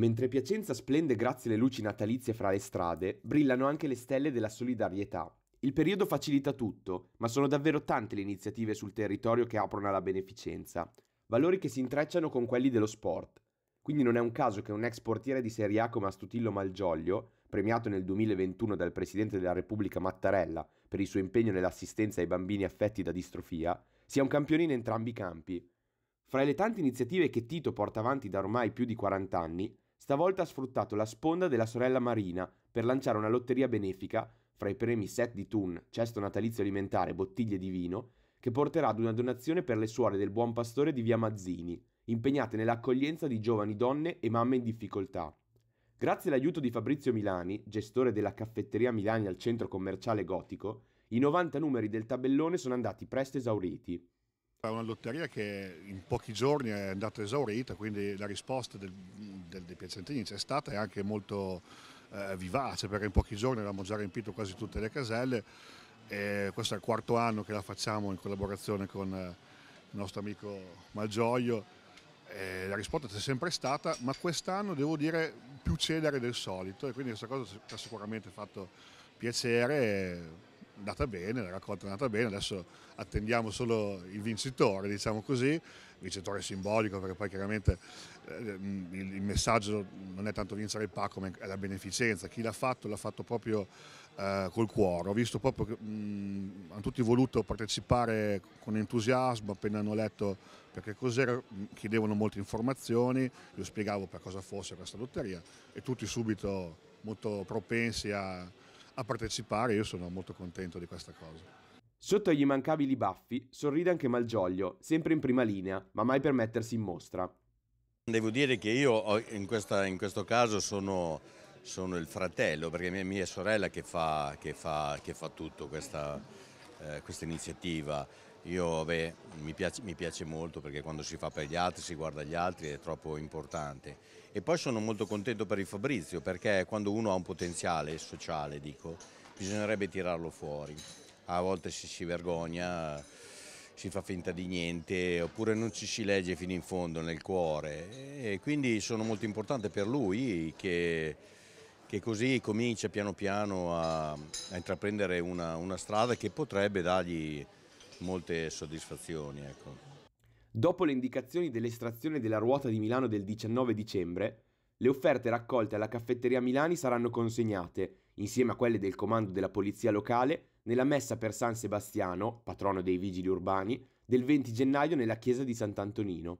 Mentre Piacenza splende grazie alle luci natalizie fra le strade, brillano anche le stelle della solidarietà. Il periodo facilita tutto, ma sono davvero tante le iniziative sul territorio che aprono alla beneficenza, valori che si intrecciano con quelli dello sport. Quindi non è un caso che un ex portiere di Serie A come Astutillo Malgioglio, premiato nel 2021 dal Presidente della Repubblica Mattarella per il suo impegno nell'assistenza ai bambini affetti da distrofia, sia un campione in entrambi i campi. Fra le tante iniziative che Tito porta avanti da ormai più di 40 anni, Stavolta ha sfruttato la sponda della sorella Marina per lanciare una lotteria benefica, fra i premi set di tun, cesto natalizio alimentare e bottiglie di vino, che porterà ad una donazione per le suore del Buon Pastore di Via Mazzini, impegnate nell'accoglienza di giovani donne e mamme in difficoltà. Grazie all'aiuto di Fabrizio Milani, gestore della caffetteria Milani al centro commerciale gotico, i 90 numeri del tabellone sono andati presto esauriti. È una lotteria che in pochi giorni è andata esaurita, quindi la risposta del, del, dei piacentini c'è stata è anche molto eh, vivace perché in pochi giorni abbiamo già riempito quasi tutte le caselle e questo è il quarto anno che la facciamo in collaborazione con eh, il nostro amico Malgioglio e la risposta c'è sempre stata ma quest'anno devo dire più celere del solito e quindi questa cosa ci ha sicuramente fatto piacere andata bene, la raccolta è andata bene, adesso attendiamo solo il vincitore, diciamo così, vincitore simbolico perché poi chiaramente eh, il, messaggio non è tanto vincere il pacco ma è la beneficenza, chi l'ha fatto l'ha fatto proprio eh, col cuore, ho visto proprio che mm, hanno tutti voluto partecipare con entusiasmo appena hanno letto perché cos'era, mm, chiedevano molte informazioni, io spiegavo per cosa fosse questa lotteria e tutti subito molto propensi a a partecipare, io sono molto contento di questa cosa. Sotto gli immancabili baffi sorride anche Malgioglio, sempre in prima linea, ma mai per mettersi in mostra. Devo dire che io in, questa, in questo caso sono, sono, il fratello, perché mia, mia sorella che fa, che fa, che fa tutto questa eh, questa iniziativa. Io, beh, mi, piace, mi, piace, molto perché quando si fa per gli altri si guarda gli altri è troppo importante. E poi sono molto contento per il Fabrizio perché quando uno ha un potenziale sociale, dico, bisognerebbe tirarlo fuori. A volte si, si vergogna, si fa finta di niente oppure non ci si legge fino in fondo nel cuore e quindi sono molto importante per lui che che così comincia piano piano a, a intraprendere una, una, strada che potrebbe dargli molte soddisfazioni. Ecco. Dopo le indicazioni dell'estrazione della ruota di Milano del 19 dicembre, le offerte raccolte alla caffetteria Milani saranno consegnate, insieme a quelle del comando della polizia locale, nella messa per San Sebastiano, patrono dei vigili urbani, del 20 gennaio nella chiesa di Sant'Antonino.